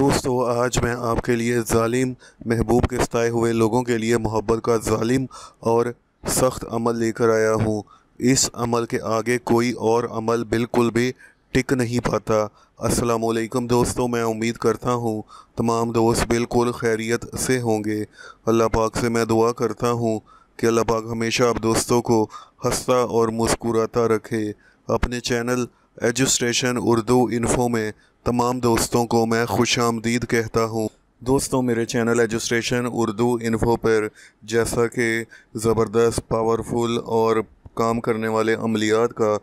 दोस्तों आज मैं आपके लिए जालिम महबूब के सताए हुए लोगों के लिए मोहब्बत का जालिम और सख्त अमल लेकर आया हूँ इस अमल के आगे कोई और अमल बिल्कुल भी टिक नहीं पाता असलकम दोस्तों मैं उम्मीद करता हूँ तमाम दोस्त बिल्कुल खैरियत से होंगे अल्लाह पाक से मैं दुआ करता हूँ कि अल्लाह पाक हमेशा आप दोस्तों को हंसता और मुस्कुराता रखे अपने चैनल एजुस्ट्रेशन उर्दू इन्फो में तमाम दोस्तों को मैं खुश आमदीद कहता हूँ दोस्तों मेरे चैनल एजुस्ट्रेशन उर्दू इन्फो पर जैसा कि ज़बरदस्त पावरफुल और काम करने वाले अमलियात का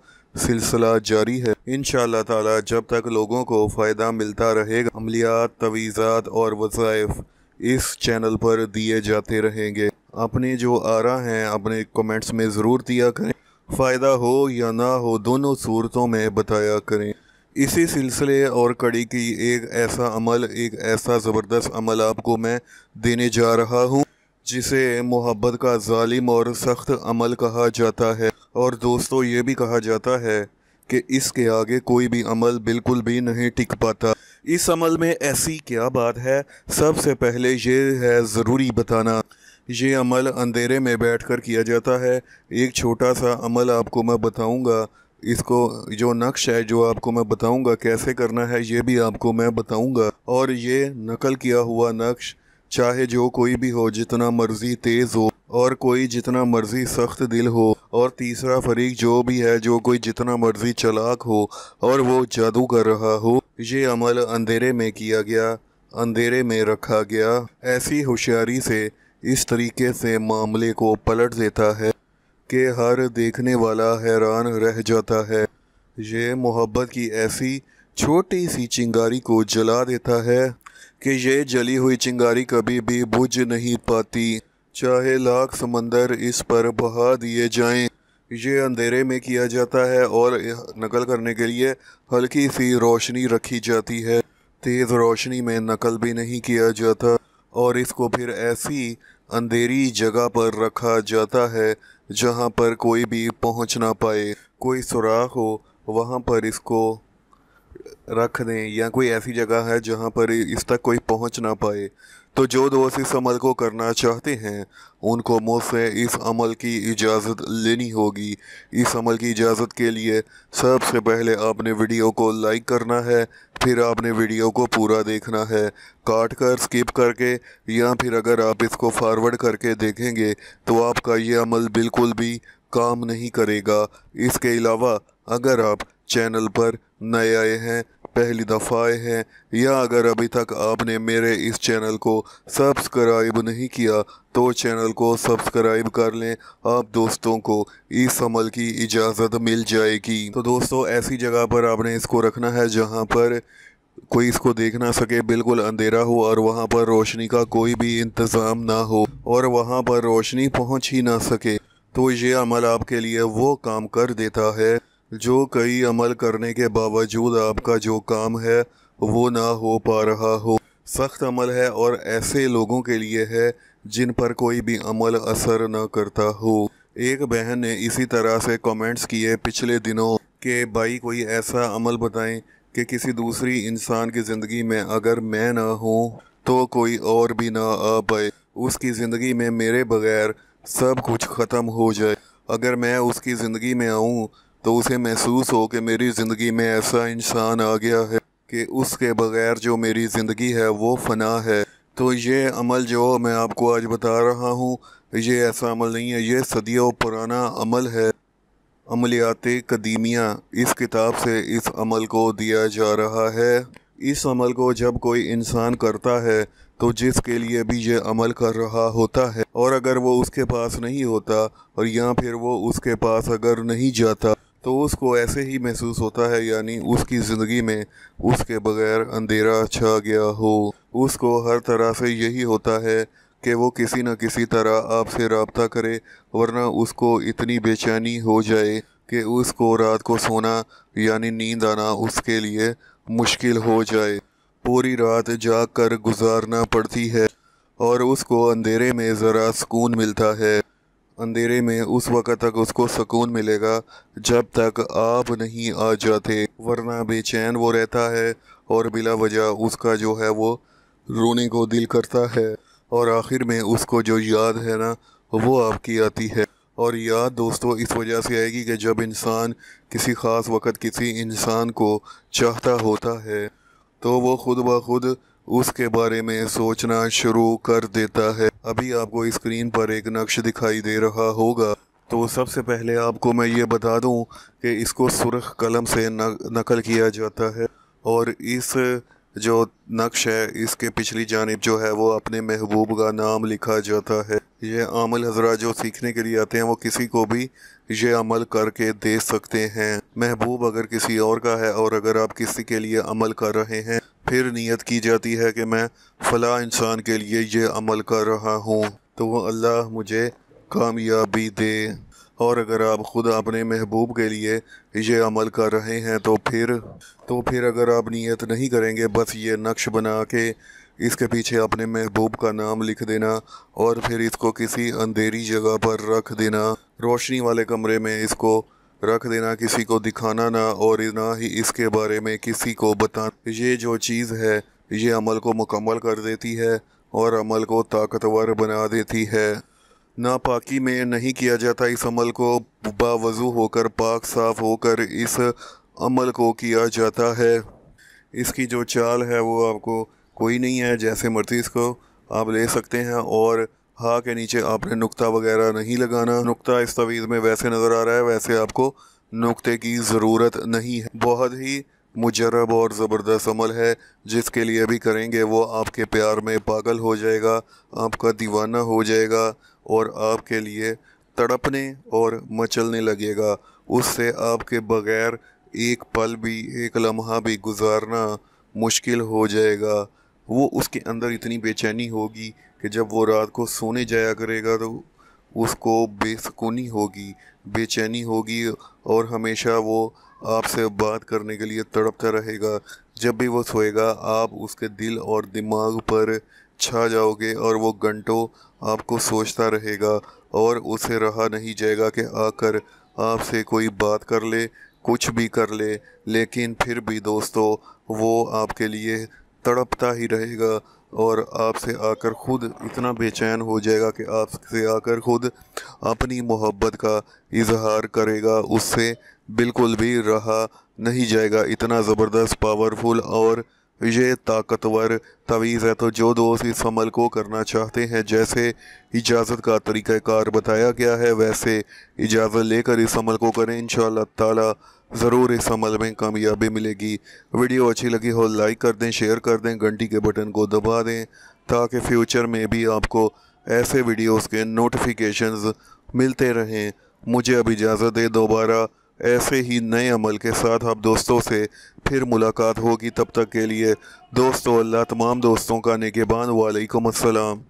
सिलसिला जारी है इन ताला जब तक लोगों को फ़ायदा मिलता रहेगा अमलियात तवीज़ात और वज़ाइफ इस चैनल पर दिए जाते रहेंगे अपने जो आरा हैं अपने कमेंट्स में ज़रूर दिया करें फ़ायदा हो या ना हो दोनों सूरतों में बताया करें इसी सिलसिले और कड़ी की एक ऐसा अमल एक ऐसा ज़बरदस्त अमल आपको मैं देने जा रहा हूँ जिसे मोहब्बत का जालिम और सख्त अमल कहा जाता है और दोस्तों ये भी कहा जाता है कि इसके आगे कोई भी अमल बिल्कुल भी नहीं टिक पाता इस अमल में ऐसी क्या बात है सबसे पहले ये है ज़रूरी बताना ये अमल अंधेरे में बैठकर किया जाता है एक छोटा सा अमल आपको मैं बताऊंगा इसको जो नक्श है जो आपको मैं बताऊंगा कैसे करना है ये भी आपको मैं बताऊंगा और ये नकल किया हुआ नक्श चाहे जो कोई भी हो जितना मर्जी तेज़ हो और कोई जितना मर्जी सख्त दिल हो और तीसरा फरीक जो भी है जो कोई जितना मर्जी चलाक हो और वो जादू कर रहा हो ये अमल अंधेरे में किया गया अंधेरे में रखा गया ऐसी होशियारी से इस तरीके से मामले को पलट देता है कि हर देखने वाला हैरान रह जाता है ये मोहब्बत की ऐसी छोटी सी चिंगारी को जला देता है कि ये जली हुई चिंगारी कभी भी बुझ नहीं पाती चाहे लाख समंदर इस पर बहा दिए जाएं ये अंधेरे में किया जाता है और नकल करने के लिए हल्की सी रोशनी रखी जाती है तेज़ रोशनी में नकल भी नहीं किया जाता और इसको फिर ऐसी अंधेरी जगह पर रखा जाता है जहाँ पर कोई भी पहुँच ना पाए कोई सुराख हो वहाँ पर इसको रख दें या कोई ऐसी जगह है जहाँ पर इस तक कोई पहुँच ना पाए तो जो दोस्त इस अमल को करना चाहते हैं उनको मुझसे इस अमल की इजाज़त लेनी होगी इस अमल की इजाज़त के लिए सबसे पहले आपने वीडियो को लाइक करना है फिर आपने वीडियो को पूरा देखना है काट कर स्किप करके या फिर अगर आप इसको फॉरवर्ड करके देखेंगे तो आपका ये अमल बिल्कुल भी काम नहीं करेगा इसके अलावा अगर आप चैनल पर नए आए हैं पहली दफ़ा आए हैं या अगर अभी तक आपने मेरे इस चैनल को सब्सक्राइब नहीं किया तो चैनल को सब्सक्राइब कर लें आप दोस्तों को इस अमल की इजाज़त मिल जाएगी तो दोस्तों ऐसी जगह पर आपने इसको रखना है जहाँ पर कोई इसको देख ना सके बिल्कुल अंधेरा हो और वहाँ पर रोशनी का कोई भी इंतज़ाम ना हो और वहाँ पर रोशनी पहुँच ही ना सके तो ये अमल आपके लिए वो काम कर देता है जो कई अमल करने के बावजूद आपका जो काम है वो ना हो पा रहा हो सख्त अमल है और ऐसे लोगों के लिए है जिन पर कोई भी अमल असर न करता हो एक बहन ने इसी तरह से कमेंट्स किए पिछले दिनों के भाई कोई ऐसा अमल बताएं कि किसी दूसरी इंसान की ज़िंदगी में अगर मैं ना हूँ तो कोई और भी ना आ पाए उसकी ज़िंदगी में मेरे बगैर सब कुछ ख़त्म हो जाए अगर मैं उसकी ज़िंदगी में आऊँ तो उसे महसूस हो कि मेरी ज़िंदगी में ऐसा इंसान आ गया है कि उसके बग़ैर जो मेरी ज़िंदगी है वो फना है तो ये अमल जो मैं आपको आज बता रहा हूँ ये ऐसा अमल नहीं है ये सदियों पुराना अमल है अमलियात कदीमिया इस किताब से इस अमल को दिया जा रहा है इस अमल को जब कोई इंसान करता है तो जिसके लिए भी ये अमल कर रहा होता है और अगर वो उसके पास नहीं होता और या फिर वो उसके पास अगर नहीं जाता तो उसको ऐसे ही महसूस होता है यानी उसकी ज़िंदगी में उसके बगैर अंधेरा छा गया हो उसको हर तरह से यही होता है कि वो किसी न किसी तरह आपसे रबता करे वरना उसको इतनी बेचैनी हो जाए कि उसको रात को सोना यानी नींद आना उसके लिए मुश्किल हो जाए पूरी रात जाग कर गुजारना पड़ती है और उसको अंधेरे में ज़रा सुकून मिलता है अंधेरे में उस वक़्त तक उसको सुकून मिलेगा जब तक आप नहीं आ जाते वरना बेचैन वो रहता है और बिला वजह उसका जो है वो रोने को दिल करता है और आखिर में उसको जो याद है ना वो आपकी आती है और याद दोस्तों इस वजह से आएगी कि जब इंसान किसी ख़ास वक़्त किसी इंसान को चाहता होता है तो वो खुद ब खुद उसके बारे में सोचना शुरू कर देता है अभी आपको स्क्रीन पर एक नक्श दिखाई दे रहा होगा तो सबसे पहले आपको मैं ये बता दूं कि इसको सुरख कलम से नकल किया जाता है और इस जो नक्श है इसके पिछली जानब जो है वो अपने महबूब का नाम लिखा जाता है ये आमल हजरा जो सीखने के लिए आते हैं वो किसी को भी ये अमल करके दे सकते हैं महबूब अगर किसी और का है और अगर आप किसी के लिए अमल कर रहे हैं फिर नियत की जाती है कि मैं फ़ला इंसान के लिए ये अमल कर रहा हूँ तो वो अल्लाह मुझे कामयाबी दे और अगर आप ख़ुद अपने महबूब के लिए ये अमल कर रहे हैं तो फिर तो फिर अगर आप नियत नहीं करेंगे बस ये नक्श बना के इसके पीछे अपने महबूब का नाम लिख देना और फिर इसको किसी अंधेरी जगह पर रख देना रोशनी वाले कमरे में इसको रख देना किसी को दिखाना ना और ना ही इसके बारे में किसी को बता ये जो चीज़ है ये अमल को मुकम्मल कर देती है और अमल को ताकतवर बना देती है नापाकी में नहीं किया जाता इस अमल को बावजू होकर पाक साफ होकर इस अमल को किया जाता है इसकी जो चाल है वो आपको कोई नहीं है जैसे मर्जी इसको आप ले सकते हैं और हा के नीचे आपने नुकता वगैरह नहीं लगाना नुकता इस तवीज़ में वैसे नज़र आ रहा है वैसे आपको नुकते की ज़रूरत नहीं है बहुत ही मुजरब और ज़बरदस्त अमल है जिसके लिए भी करेंगे वो आपके प्यार में पागल हो जाएगा आपका दीवाना हो जाएगा और आपके लिए तड़पने और मचलने लगेगा उससे आपके बग़ैर एक पल भी एक लम्हा भी गुजारना मुश्किल हो जाएगा वो उसके अंदर इतनी बेचैनी होगी कि जब वो रात को सोने जाया करेगा तो उसको बेसकूनी होगी बेचैनी होगी और हमेशा वो आपसे बात करने के लिए तड़पता रहेगा जब भी वो सोएगा आप उसके दिल और दिमाग पर छा जाओगे और वो घंटों आपको सोचता रहेगा और उसे रहा नहीं जाएगा कि आकर आपसे कोई बात कर ले कुछ भी कर ले लेकिन फिर भी दोस्तों वो आपके लिए तड़पता ही रहेगा और आपसे आकर ख़ुद इतना बेचैन हो जाएगा कि आपसे आकर ख़ुद अपनी मोहब्बत का इजहार करेगा उससे बिल्कुल भी रहा नहीं जाएगा इतना ज़बरदस्त पावरफुल और ये ताकतवर तवीज़ है तो जो दोस्त इस अमल को करना चाहते हैं जैसे इजाज़त का तरीक़ार बताया गया है वैसे इजाज़त लेकर इस अमल को करें इन शाह ज़रूर इस अमल में कामयाबी मिलेगी वीडियो अच्छी लगी हो लाइक कर दें शेयर कर दें घंटी के बटन को दबा दें ताकि फ्यूचर में भी आपको ऐसे वीडियोस के नोटिफिकेशंस मिलते रहें मुझे अब इजाज़त दे दोबारा ऐसे ही नए अमल के साथ आप दोस्तों से फिर मुलाकात होगी तब तक के लिए दोस्तों अल्लाह तमाम दोस्तों का नेगेबान वालेकुम अस्सलाम